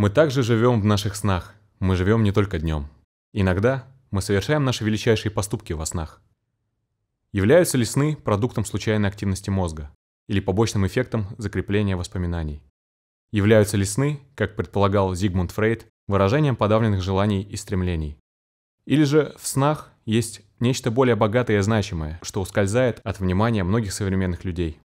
Мы также живем в наших снах. Мы живем не только днем. Иногда мы совершаем наши величайшие поступки во снах. Являются ли сны продуктом случайной активности мозга или побочным эффектом закрепления воспоминаний? Являются ли сны, как предполагал Зигмунд Фрейд, выражением подавленных желаний и стремлений? Или же в снах есть нечто более богатое и значимое, что ускользает от внимания многих современных людей?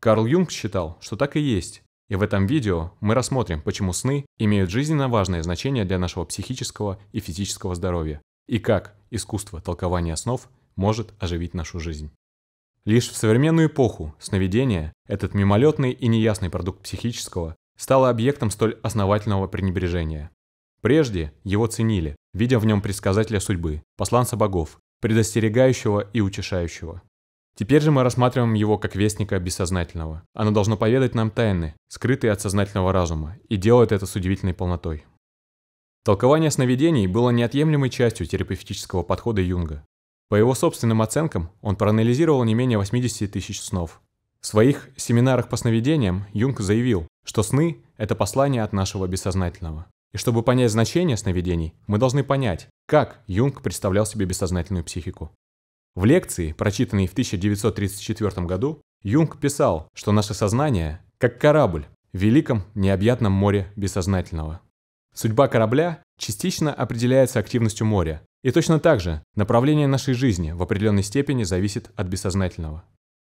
Карл Юнг считал, что так и есть, и в этом видео мы рассмотрим, почему сны имеют жизненно важное значение для нашего психического и физического здоровья, и как искусство толкования снов может оживить нашу жизнь. Лишь в современную эпоху сновидения этот мимолетный и неясный продукт психического, стало объектом столь основательного пренебрежения. Прежде его ценили, видя в нем предсказателя судьбы, посланца богов, предостерегающего и утешающего. Теперь же мы рассматриваем его как вестника бессознательного. Оно должно поведать нам тайны, скрытые от сознательного разума, и делает это с удивительной полнотой. Толкование сновидений было неотъемлемой частью терапевтического подхода Юнга. По его собственным оценкам, он проанализировал не менее 80 тысяч снов. В своих семинарах по сновидениям Юнг заявил, что сны – это послание от нашего бессознательного. И чтобы понять значение сновидений, мы должны понять, как Юнг представлял себе бессознательную психику. В лекции, прочитанной в 1934 году, Юнг писал, что наше сознание – как корабль в великом необъятном море бессознательного. Судьба корабля частично определяется активностью моря, и точно так же направление нашей жизни в определенной степени зависит от бессознательного.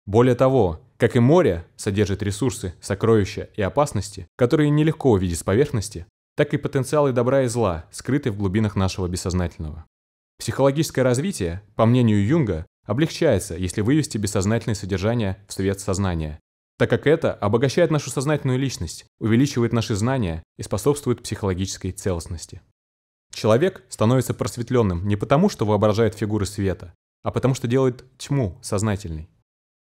Более того, как и море содержит ресурсы, сокровища и опасности, которые нелегко увидеть с поверхности, так и потенциалы добра и зла, скрыты в глубинах нашего бессознательного. Психологическое развитие, по мнению Юнга, облегчается, если вывести бессознательное содержание в свет сознания, так как это обогащает нашу сознательную личность, увеличивает наши знания и способствует психологической целостности. Человек становится просветленным не потому, что воображает фигуры света, а потому что делает тьму сознательной.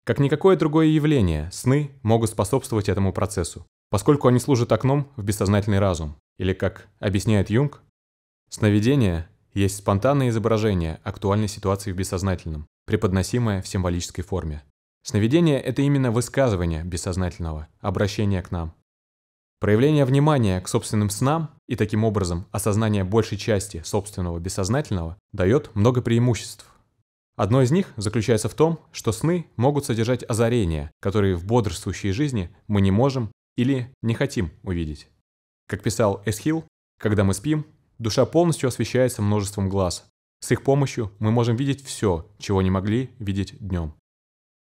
Как никакое другое явление, сны могут способствовать этому процессу, поскольку они служат окном в бессознательный разум, или, как объясняет Юнг, сновидение есть спонтанное изображение актуальной ситуации в бессознательном, преподносимое в символической форме. Сновидение – это именно высказывание бессознательного, обращение к нам. Проявление внимания к собственным снам и таким образом осознание большей части собственного бессознательного дает много преимуществ. Одно из них заключается в том, что сны могут содержать озарения, которые в бодрствующей жизни мы не можем или не хотим увидеть. Как писал Эсхил, когда мы спим, Душа полностью освещается множеством глаз. С их помощью мы можем видеть все, чего не могли видеть днем.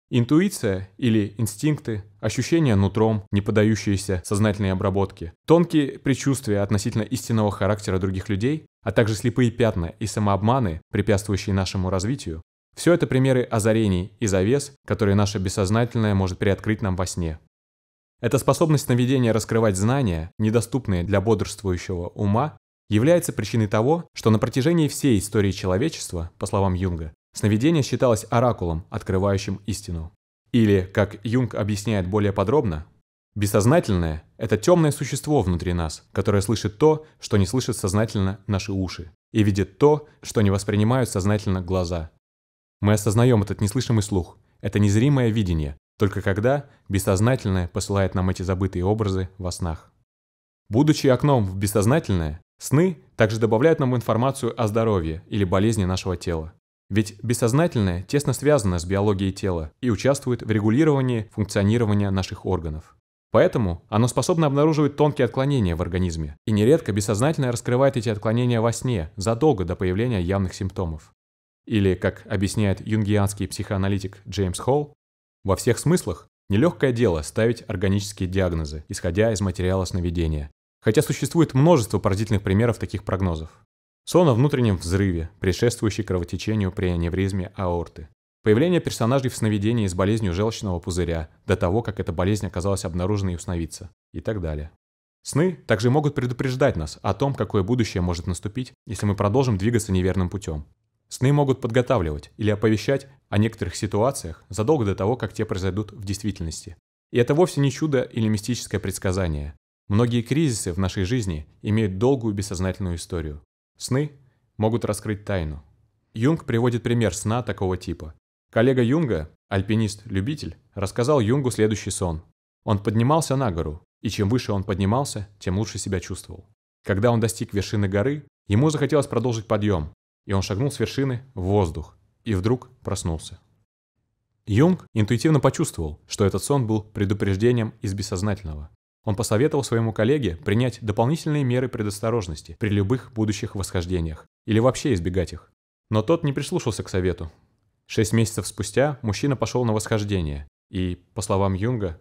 Интуиция или инстинкты, ощущения нутром, не поддающиеся сознательной обработке, тонкие предчувствия относительно истинного характера других людей, а также слепые пятна и самообманы, препятствующие нашему развитию, все это примеры озарений и завес, которые наше бессознательное может приоткрыть нам во сне. Эта способность наведения раскрывать знания, недоступные для бодрствующего ума, является причиной того, что на протяжении всей истории человечества, по словам Юнга, сновидение считалось оракулом, открывающим истину. Или, как Юнг объясняет более подробно, бессознательное – это темное существо внутри нас, которое слышит то, что не слышит сознательно наши уши, и видит то, что не воспринимают сознательно глаза. Мы осознаем этот неслышимый слух, это незримое видение, только когда бессознательное посылает нам эти забытые образы во снах. Будучи окном в бессознательное, Сны также добавляют нам информацию о здоровье или болезни нашего тела. Ведь бессознательное тесно связано с биологией тела и участвует в регулировании функционирования наших органов. Поэтому оно способно обнаруживать тонкие отклонения в организме, и нередко бессознательно раскрывает эти отклонения во сне задолго до появления явных симптомов. Или, как объясняет юнгианский психоаналитик Джеймс Холл, во всех смыслах нелегкое дело ставить органические диагнозы, исходя из материала сновидения, Хотя существует множество поразительных примеров таких прогнозов. Сон о внутреннем взрыве, предшествующий кровотечению при аневризме аорты. Появление персонажей в сновидении с болезнью желчного пузыря, до того, как эта болезнь оказалась обнаружена и установится, и так далее. Сны также могут предупреждать нас о том, какое будущее может наступить, если мы продолжим двигаться неверным путем. Сны могут подготавливать или оповещать о некоторых ситуациях задолго до того, как те произойдут в действительности. И это вовсе не чудо или мистическое предсказание. Многие кризисы в нашей жизни имеют долгую бессознательную историю. Сны могут раскрыть тайну. Юнг приводит пример сна такого типа. Коллега Юнга, альпинист-любитель, рассказал Юнгу следующий сон. Он поднимался на гору, и чем выше он поднимался, тем лучше себя чувствовал. Когда он достиг вершины горы, ему захотелось продолжить подъем, и он шагнул с вершины в воздух, и вдруг проснулся. Юнг интуитивно почувствовал, что этот сон был предупреждением из бессознательного. Он посоветовал своему коллеге принять дополнительные меры предосторожности при любых будущих восхождениях или вообще избегать их. Но тот не прислушался к совету. Шесть месяцев спустя мужчина пошел на восхождение и, по словам Юнга,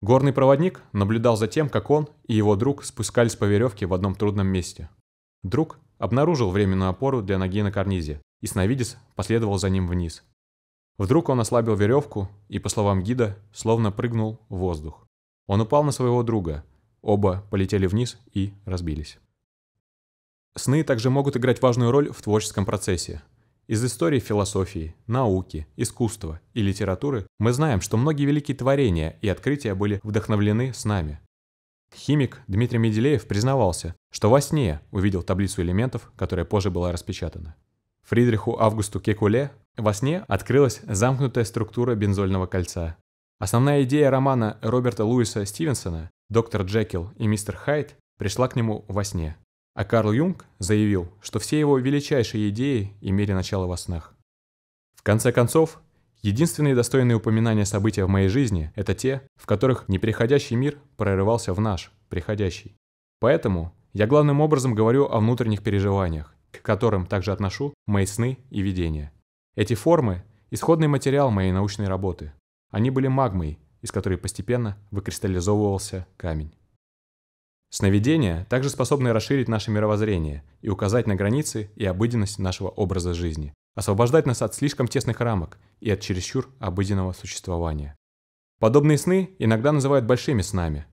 горный проводник наблюдал за тем, как он и его друг спускались по веревке в одном трудном месте. Друг обнаружил временную опору для ноги на карнизе, и сновидец последовал за ним вниз. Вдруг он ослабил веревку и, по словам гида, словно прыгнул в воздух. Он упал на своего друга. Оба полетели вниз и разбились. Сны также могут играть важную роль в творческом процессе. Из истории философии, науки, искусства и литературы мы знаем, что многие великие творения и открытия были вдохновлены снами. Химик Дмитрий Меделеев признавался, что во сне увидел таблицу элементов, которая позже была распечатана. Фридриху Августу Кекуле во сне открылась замкнутая структура бензольного кольца, Основная идея романа Роберта Луиса Стивенсона «Доктор Джекил и мистер Хайд» пришла к нему во сне, а Карл Юнг заявил, что все его величайшие идеи имели начало во снах. В конце концов, единственные достойные упоминания события в моей жизни – это те, в которых неприходящий мир прорывался в наш, приходящий. Поэтому я главным образом говорю о внутренних переживаниях, к которым также отношу мои сны и видения. Эти формы – исходный материал моей научной работы – они были магмой, из которой постепенно выкристаллизовывался камень. Сновидения также способны расширить наше мировоззрение и указать на границы и обыденность нашего образа жизни, освобождать нас от слишком тесных рамок и от чересчур обыденного существования. Подобные сны иногда называют большими снами.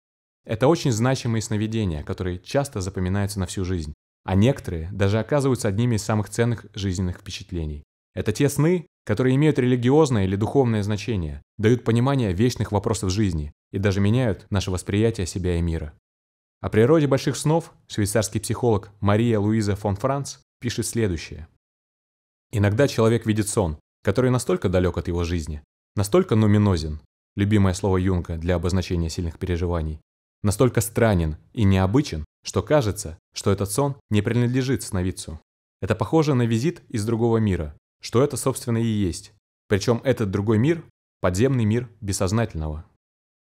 Это очень значимые сновидения, которые часто запоминаются на всю жизнь, а некоторые даже оказываются одними из самых ценных жизненных впечатлений. Это те сны, которые имеют религиозное или духовное значение, дают понимание вечных вопросов жизни и даже меняют наше восприятие себя и мира. О природе больших снов швейцарский психолог Мария Луиза фон Франц пишет следующее. «Иногда человек видит сон, который настолько далек от его жизни, настолько нуминозен, любимое слово Юнга для обозначения сильных переживаний, настолько странен и необычен, что кажется, что этот сон не принадлежит сновидцу. Это похоже на визит из другого мира, что это, собственно, и есть. Причем этот другой мир подземный мир бессознательного.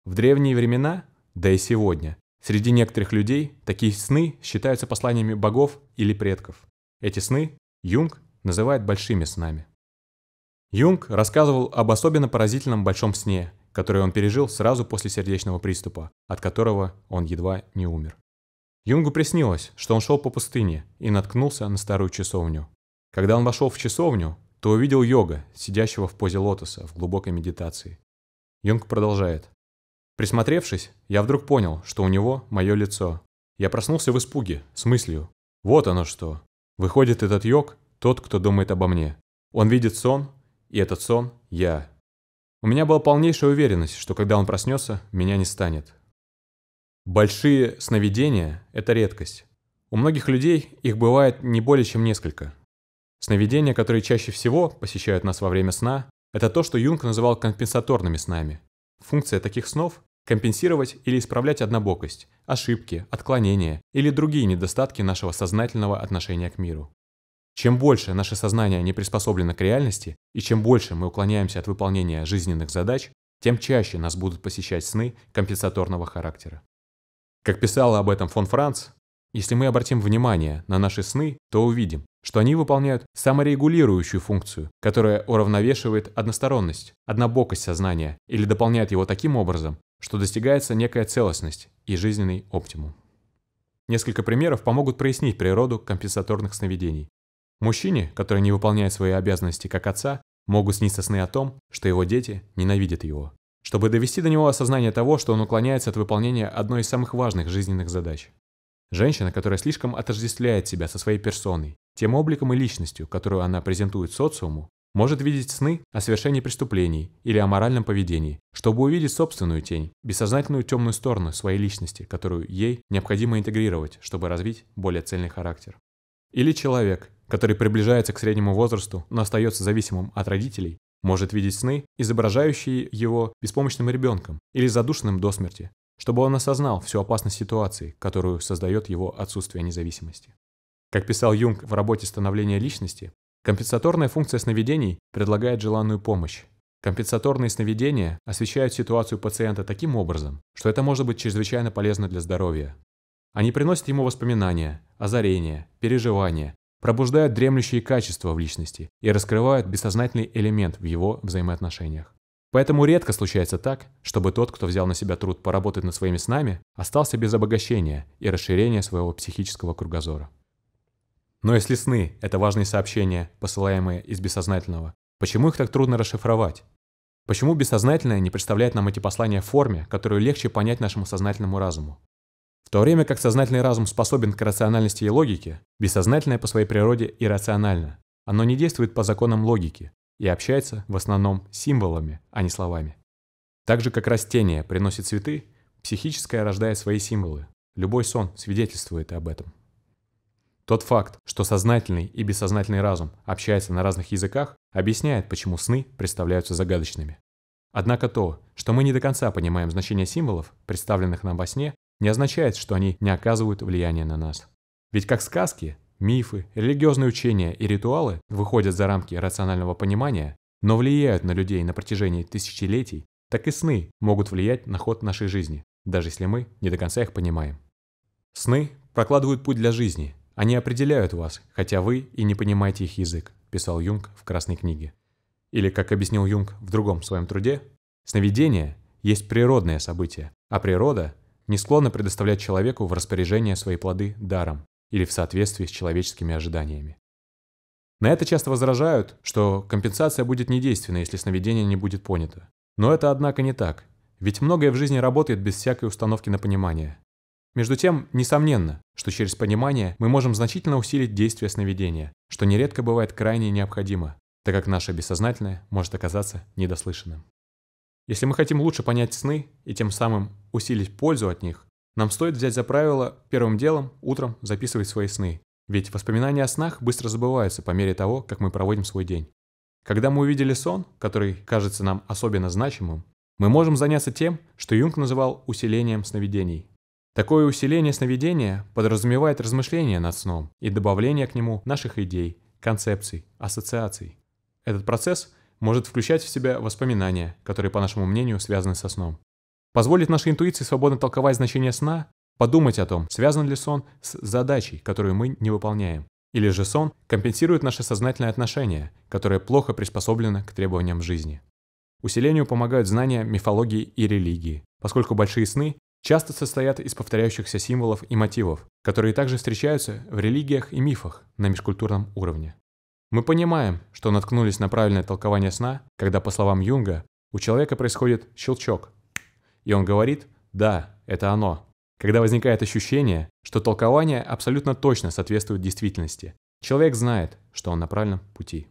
В древние времена, да и сегодня, среди некоторых людей такие сны считаются посланиями богов или предков. Эти сны Юнг называет большими снами. Юнг рассказывал об особенно поразительном большом сне, который он пережил сразу после сердечного приступа, от которого он едва не умер. Юнгу приснилось, что он шел по пустыне и наткнулся на старую часовню. Когда он вошел в часовню, то увидел йога, сидящего в позе лотоса, в глубокой медитации. Йонг продолжает. Присмотревшись, я вдруг понял, что у него мое лицо. Я проснулся в испуге, с мыслью. Вот оно что. Выходит, этот йог – тот, кто думает обо мне. Он видит сон, и этот сон – я. У меня была полнейшая уверенность, что когда он проснется, меня не станет. Большие сновидения – это редкость. У многих людей их бывает не более чем несколько – Сновидения, которые чаще всего посещают нас во время сна, это то, что Юнг называл компенсаторными снами. Функция таких снов – компенсировать или исправлять однобокость, ошибки, отклонения или другие недостатки нашего сознательного отношения к миру. Чем больше наше сознание не приспособлено к реальности, и чем больше мы уклоняемся от выполнения жизненных задач, тем чаще нас будут посещать сны компенсаторного характера. Как писала об этом фон Франц, если мы обратим внимание на наши сны, то увидим, что они выполняют саморегулирующую функцию, которая уравновешивает односторонность, однобокость сознания или дополняет его таким образом, что достигается некая целостность и жизненный оптимум. Несколько примеров помогут прояснить природу компенсаторных сновидений. Мужчине, который не выполняет свои обязанности как отца, могут сниться сны о том, что его дети ненавидят его, чтобы довести до него осознание того, что он уклоняется от выполнения одной из самых важных жизненных задач. Женщина, которая слишком отождествляет себя со своей персоной, тем обликом и личностью, которую она презентует социуму, может видеть сны о совершении преступлений или о моральном поведении, чтобы увидеть собственную тень, бессознательную темную сторону своей личности, которую ей необходимо интегрировать, чтобы развить более цельный характер. Или человек, который приближается к среднему возрасту, но остается зависимым от родителей, может видеть сны, изображающие его беспомощным ребенком или задушенным до смерти, чтобы он осознал всю опасность ситуации, которую создает его отсутствие независимости. Как писал Юнг в работе «Становление личности», компенсаторная функция сновидений предлагает желанную помощь. Компенсаторные сновидения освещают ситуацию пациента таким образом, что это может быть чрезвычайно полезно для здоровья. Они приносят ему воспоминания, озарения, переживания, пробуждают дремлющие качества в личности и раскрывают бессознательный элемент в его взаимоотношениях. Поэтому редко случается так, чтобы тот, кто взял на себя труд поработать над своими снами, остался без обогащения и расширения своего психического кругозора. Но если сны – это важные сообщения, посылаемые из бессознательного, почему их так трудно расшифровать? Почему бессознательное не представляет нам эти послания в форме, которую легче понять нашему сознательному разуму? В то время как сознательный разум способен к рациональности и логике, бессознательное по своей природе иррационально. Оно не действует по законам логики, и общается в основном символами, а не словами. Так же, как растение приносит цветы, психическое рождает свои символы. Любой сон свидетельствует об этом. Тот факт, что сознательный и бессознательный разум общаются на разных языках, объясняет, почему сны представляются загадочными. Однако то, что мы не до конца понимаем значение символов, представленных нам во сне, не означает, что они не оказывают влияния на нас. Ведь как сказки, Мифы, религиозные учения и ритуалы выходят за рамки рационального понимания, но влияют на людей на протяжении тысячелетий, так и сны могут влиять на ход нашей жизни, даже если мы не до конца их понимаем. Сны прокладывают путь для жизни, они определяют вас, хотя вы и не понимаете их язык, писал Юнг в Красной книге. Или, как объяснил Юнг в другом своем труде, сновидение есть природное событие, а природа не склонна предоставлять человеку в распоряжение свои плоды даром или в соответствии с человеческими ожиданиями. На это часто возражают, что компенсация будет недейственна, если сновидение не будет понято. Но это, однако, не так, ведь многое в жизни работает без всякой установки на понимание. Между тем, несомненно, что через понимание мы можем значительно усилить действие сновидения, что нередко бывает крайне необходимо, так как наше бессознательное может оказаться недослышанным. Если мы хотим лучше понять сны и тем самым усилить пользу от них, нам стоит взять за правило первым делом утром записывать свои сны, ведь воспоминания о снах быстро забываются по мере того, как мы проводим свой день. Когда мы увидели сон, который кажется нам особенно значимым, мы можем заняться тем, что Юнг называл усилением сновидений. Такое усиление сновидения подразумевает размышление над сном и добавление к нему наших идей, концепций, ассоциаций. Этот процесс может включать в себя воспоминания, которые, по нашему мнению, связаны со сном. Позволит нашей интуиции свободно толковать значение сна, подумать о том, связан ли сон с задачей, которую мы не выполняем. Или же сон компенсирует наше сознательное отношение, которое плохо приспособлено к требованиям жизни. Усилению помогают знания мифологии и религии, поскольку большие сны часто состоят из повторяющихся символов и мотивов, которые также встречаются в религиях и мифах на межкультурном уровне. Мы понимаем, что наткнулись на правильное толкование сна, когда, по словам Юнга, у человека происходит щелчок, и он говорит «Да, это оно». Когда возникает ощущение, что толкование абсолютно точно соответствует действительности, человек знает, что он на правильном пути.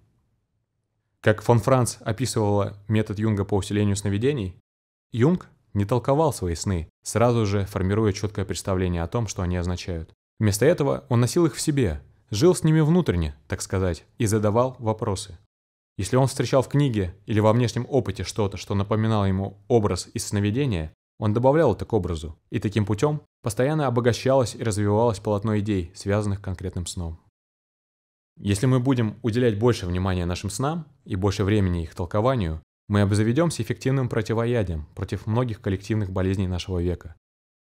Как фон Франц описывала метод Юнга по усилению сновидений, Юнг не толковал свои сны, сразу же формируя четкое представление о том, что они означают. Вместо этого он носил их в себе, жил с ними внутренне, так сказать, и задавал вопросы. Если он встречал в книге или во внешнем опыте что-то, что напоминало ему образ из сновидения, он добавлял это к образу, и таким путем постоянно обогащалось и развивалось полотно идей, связанных конкретным сном. Если мы будем уделять больше внимания нашим снам и больше времени их толкованию, мы обзаведемся эффективным противоядием против многих коллективных болезней нашего века.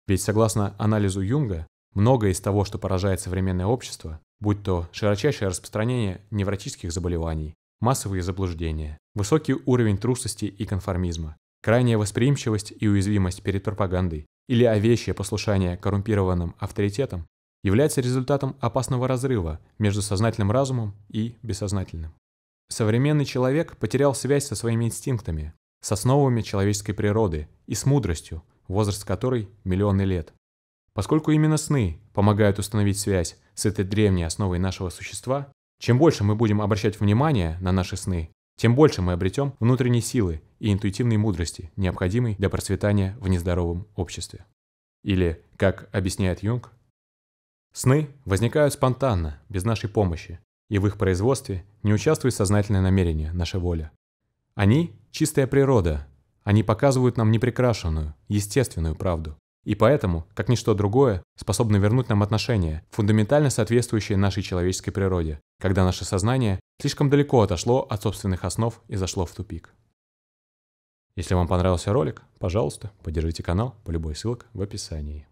Ведь согласно анализу Юнга, многое из того, что поражает современное общество, будь то широчайшее распространение невротических заболеваний, массовые заблуждения, высокий уровень трусости и конформизма, крайняя восприимчивость и уязвимость перед пропагандой или овечье послушание коррумпированным авторитетам, является результатом опасного разрыва между сознательным разумом и бессознательным. Современный человек потерял связь со своими инстинктами, с основами человеческой природы и с мудростью, возраст которой – миллионы лет. Поскольку именно сны помогают установить связь с этой древней основой нашего существа, чем больше мы будем обращать внимание на наши сны, тем больше мы обретем внутренней силы и интуитивной мудрости, необходимой для процветания в нездоровом обществе. Или, как объясняет Юнг, сны возникают спонтанно, без нашей помощи, и в их производстве не участвует сознательное намерение, наша воля. Они – чистая природа, они показывают нам непрекрашенную, естественную правду. И поэтому, как ничто другое, способны вернуть нам отношения, фундаментально соответствующие нашей человеческой природе, когда наше сознание слишком далеко отошло от собственных основ и зашло в тупик. Если вам понравился ролик, пожалуйста, поддержите канал по любой ссылке в описании.